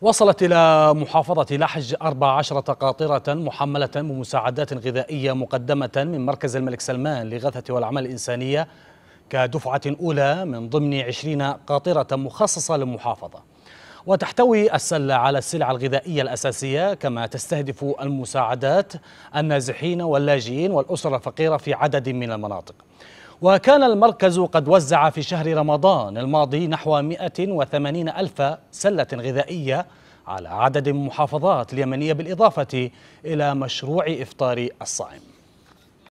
وصلت إلى محافظة لحج 14 قاطرة محملة بمساعدات غذائية مقدمة من مركز الملك سلمان لغثة والعمل الإنسانية كدفعة أولى من ضمن 20 قاطرة مخصصة للمحافظة وتحتوي السلة على السلع الغذائية الأساسية كما تستهدف المساعدات النازحين واللاجئين والأسر الفقيرة في عدد من المناطق وكان المركز قد وزع في شهر رمضان الماضي نحو 180 ألف سلة غذائية على عدد محافظات المحافظات اليمنية بالإضافة إلى مشروع إفطار الصائم